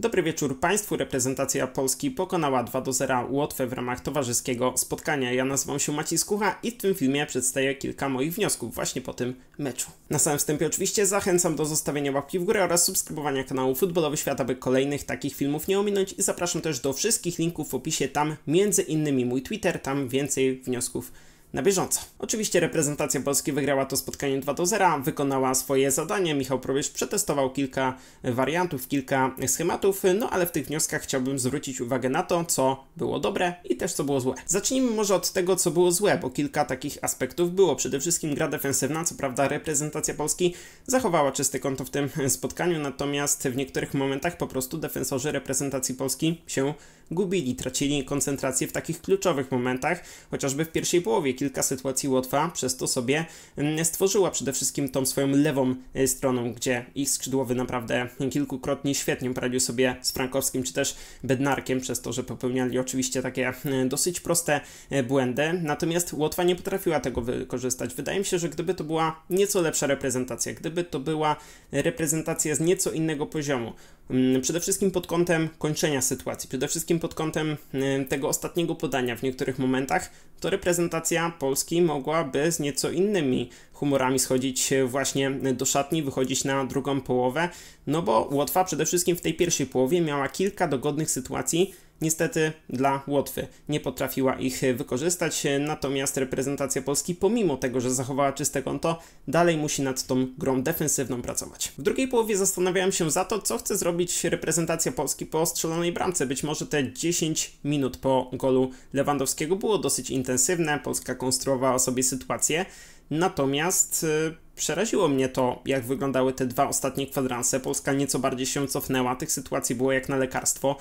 Dobry wieczór Państwu. Reprezentacja Polski pokonała 2 do 0 Łotwę w ramach towarzyskiego spotkania. Ja nazywam się Maciej Skucha i w tym filmie przedstawię kilka moich wniosków właśnie po tym meczu. Na samym wstępie oczywiście zachęcam do zostawienia łapki w górę oraz subskrybowania kanału Futbolowy Świat, aby kolejnych takich filmów nie ominąć i zapraszam też do wszystkich linków w opisie, tam między innymi mój Twitter, tam więcej wniosków na bieżąco. Oczywiście reprezentacja Polski wygrała to spotkanie 2 do 0, wykonała swoje zadanie. Michał Probierz przetestował kilka wariantów, kilka schematów, no ale w tych wnioskach chciałbym zwrócić uwagę na to, co było dobre i też co było złe. Zacznijmy może od tego, co było złe, bo kilka takich aspektów było. Przede wszystkim gra defensywna, co prawda reprezentacja Polski zachowała czyste konto w tym spotkaniu, natomiast w niektórych momentach po prostu defensorzy reprezentacji Polski się gubili, tracili koncentrację w takich kluczowych momentach, chociażby w pierwszej połowie kilka sytuacji Łotwa przez to sobie mm, stworzyła przede wszystkim tą swoją lewą y, stroną, gdzie ich skrzydłowy naprawdę kilkukrotnie świetnie poradził sobie z Frankowskim czy też Bednarkiem przez to, że popełniali oczywiście takie y, dosyć proste y, błędy, natomiast Łotwa nie potrafiła tego wykorzystać. Wydaje mi się, że gdyby to była nieco lepsza reprezentacja, gdyby to była reprezentacja z nieco innego poziomu, Mm, przede wszystkim pod kątem kończenia sytuacji, przede wszystkim pod kątem y, tego ostatniego podania w niektórych momentach, to reprezentacja Polski mogłaby z nieco innymi humorami schodzić y, właśnie do szatni, wychodzić na drugą połowę, no bo Łotwa przede wszystkim w tej pierwszej połowie miała kilka dogodnych sytuacji, Niestety dla Łotwy nie potrafiła ich wykorzystać, natomiast reprezentacja Polski, pomimo tego, że zachowała czyste konto, dalej musi nad tą grą defensywną pracować. W drugiej połowie zastanawiałem się za to, co chce zrobić reprezentacja Polski po strzelonej bramce. Być może te 10 minut po golu Lewandowskiego było dosyć intensywne, Polska konstruowała sobie sytuację, natomiast y, Przeraziło mnie to, jak wyglądały te dwa ostatnie kwadranse. Polska nieco bardziej się cofnęła, tych sytuacji było jak na lekarstwo.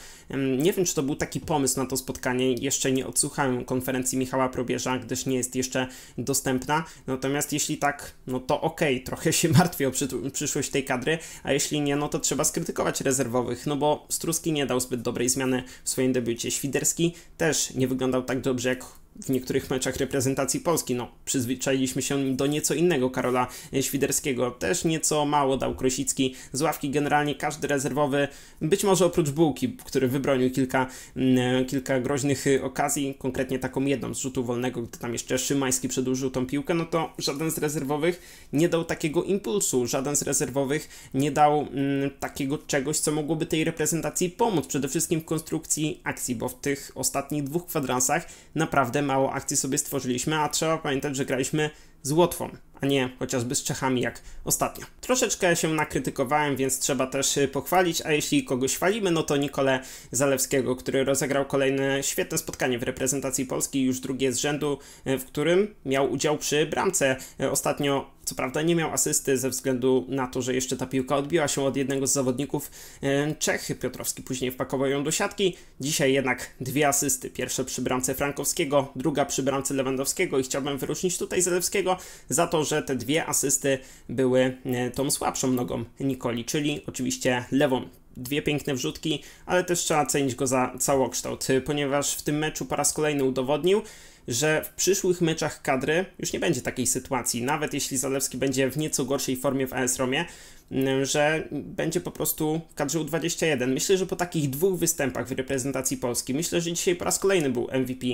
Nie wiem, czy to był taki pomysł na to spotkanie. Jeszcze nie odsłuchałem konferencji Michała Probierza, gdyż nie jest jeszcze dostępna. Natomiast jeśli tak, no to okej, okay. trochę się martwię o przyszłość tej kadry, a jeśli nie, no to trzeba skrytykować rezerwowych, no bo Struski nie dał zbyt dobrej zmiany w swoim debiucie. Świderski też nie wyglądał tak dobrze jak w niektórych meczach reprezentacji Polski. No, przyzwyczailiśmy się do nieco innego Karola Świderskiego. Też nieco mało dał Krosicki z ławki. Generalnie każdy rezerwowy, być może oprócz Bułki, który wybronił kilka, mm, kilka groźnych okazji, konkretnie taką jedną z rzutu wolnego, gdy tam jeszcze Szymański przedłużył tą piłkę, no to żaden z rezerwowych nie dał takiego impulsu, żaden z rezerwowych nie dał mm, takiego czegoś, co mogłoby tej reprezentacji pomóc. Przede wszystkim w konstrukcji akcji, bo w tych ostatnich dwóch kwadransach naprawdę mało akcji sobie stworzyliśmy, a trzeba pamiętać, że graliśmy z Łotwą, a nie chociażby z Czechami jak ostatnio. Troszeczkę się nakrytykowałem, więc trzeba też y, pochwalić, a jeśli kogoś chwalimy, no to Nikole Zalewskiego, który rozegrał kolejne świetne spotkanie w reprezentacji Polski, już drugie z rzędu, y, w którym miał udział przy bramce. Y, ostatnio co prawda nie miał asysty ze względu na to, że jeszcze ta piłka odbiła się od jednego z zawodników e, Czechy. Piotrowski później wpakował ją do siatki. Dzisiaj jednak dwie asysty. Pierwsza przy bramce Frankowskiego, druga przy bramce Lewandowskiego i chciałbym wyróżnić tutaj Zalewskiego za to, że te dwie asysty były e, tą słabszą nogą Nikoli, czyli oczywiście lewą dwie piękne wrzutki, ale też trzeba cenić go za całokształt, y, ponieważ w tym meczu po raz kolejny udowodnił, że w przyszłych meczach kadry już nie będzie takiej sytuacji, nawet jeśli Zalewski będzie w nieco gorszej formie w AS Romie, y, że będzie po prostu w kadrze U21. Myślę, że po takich dwóch występach w reprezentacji Polski, myślę, że dzisiaj po raz kolejny był MVP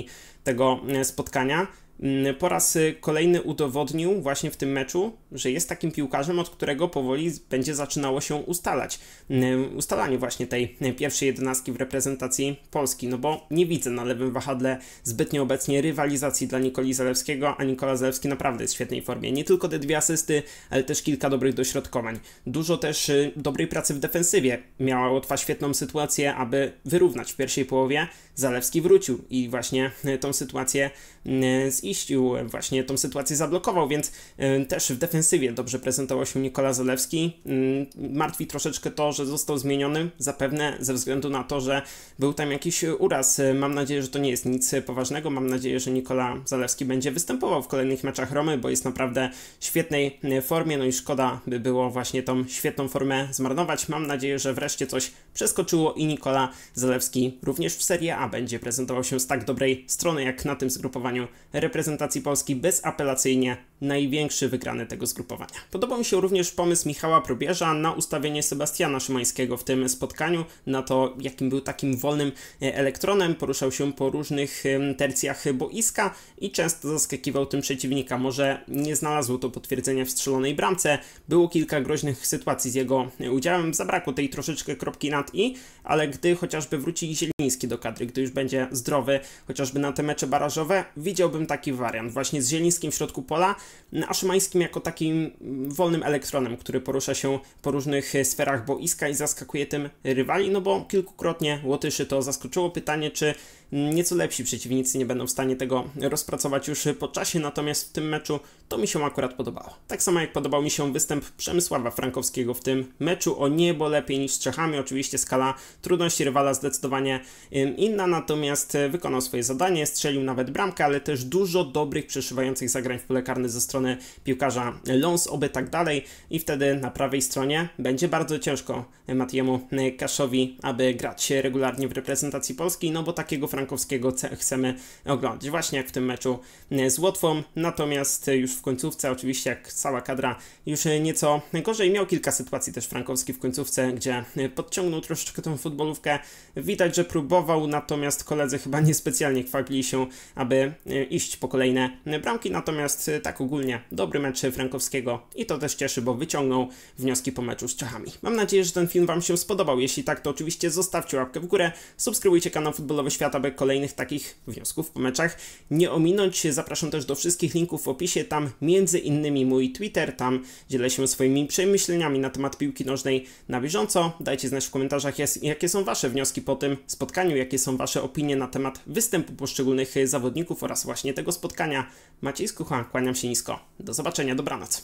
tego y, spotkania. Mm, po raz y, kolejny udowodnił właśnie w tym meczu, że jest takim piłkarzem, od którego powoli będzie zaczynało się ustalać. Mm, ustalanie właśnie tej y, pierwszej jedenastki w reprezentacji Polski, no bo nie widzę na lewym wahadle zbytnio obecnie rywalizacji dla Nikoli Zalewskiego, a Nikola Zalewski naprawdę jest w świetnej formie. Nie tylko te dwie asysty, ale też kilka dobrych dośrodkowań. Dużo też y, dobrej pracy w defensywie. Miała Łotwa świetną sytuację, aby wyrównać w pierwszej połowie. Zalewski wrócił i właśnie tą sytuację z ziścił, właśnie tą sytuację zablokował, więc y, też w defensywie dobrze prezentował się Nikola Zalewski. Mm, martwi troszeczkę to, że został zmieniony, zapewne ze względu na to, że był tam jakiś uraz. Mam nadzieję, że to nie jest nic poważnego. Mam nadzieję, że Nikola Zalewski będzie występował w kolejnych meczach Romy, bo jest naprawdę w świetnej y, formie, no i szkoda by było właśnie tą świetną formę zmarnować. Mam nadzieję, że wreszcie coś przeskoczyło i Nikola Zalewski również w Serie A będzie prezentował się z tak dobrej strony, jak na tym zgrupowaniu reprezentacji reprezentacji Polski bezapelacyjnie największy wygrany tego zgrupowania. Podobał mi się również pomysł Michała Probierza na ustawienie Sebastiana Szymańskiego w tym spotkaniu, na to jakim był takim wolnym e, elektronem, poruszał się po różnych tercjach boiska i często zaskakiwał tym przeciwnika. Może nie znalazło to potwierdzenia w strzelonej bramce, było kilka groźnych sytuacji z jego e, udziałem, zabrakło tej troszeczkę kropki nad i, ale gdy chociażby wróci Zieliński do kadry, gdy już będzie zdrowy, chociażby na te mecze barażowe, widziałbym taki taki wariant, właśnie z Zielińskim w środku pola, a Szymańskim jako takim mm, wolnym elektronem, który porusza się po różnych e, sferach boiska i zaskakuje tym rywali, no bo kilkukrotnie Łotyszy to zaskoczyło. Pytanie, czy nieco lepsi przeciwnicy nie będą w stanie tego rozpracować już po czasie, natomiast w tym meczu to mi się akurat podobało. Tak samo jak podobał mi się występ Przemysława Frankowskiego w tym meczu o niebo lepiej niż z Czechami. Oczywiście skala trudności rywala zdecydowanie inna, natomiast e, wykonał swoje zadanie, strzelił nawet bramkę, ale też dużo dobrych przeszywających zagrań w pole karne ze strony piłkarza Lons, oby tak dalej i wtedy na prawej stronie będzie bardzo ciężko e, Matiemu e, Kaszowi, aby grać regularnie w reprezentacji polskiej, no bo takiego Frankowskiego Frankowskiego chcemy oglądać. Właśnie jak w tym meczu e, z Łotwą. Natomiast e, już w końcówce, oczywiście jak cała kadra już e, nieco gorzej, miał kilka sytuacji też Frankowski w końcówce, gdzie podciągnął troszeczkę tą futbolówkę. Widać, że próbował, natomiast koledzy chyba niespecjalnie chwalili się, aby iść po kolejne bramki. Natomiast tak ogólnie dobry mecz Frankowskiego i to też cieszy, bo wyciągnął wnioski po meczu z Czechami. Mam nadzieję, że ten film Wam się spodobał. Jeśli tak, to oczywiście zostawcie łapkę w górę, subskrybujcie kanał Futbolowy Świat, aby kolejnych takich wniosków po meczach nie ominąć. Zapraszam też do wszystkich linków w opisie, tam między innymi mój Twitter, tam dzielę się swoimi przemyśleniami na temat piłki nożnej na bieżąco. Dajcie znać w komentarzach, jakie są Wasze wnioski po tym spotkaniu, jakie są Wasze opinie na temat występu poszczególnych zawodników oraz właśnie tego spotkania. Maciej Skucha, kłaniam się nisko. Do zobaczenia, dobranoc.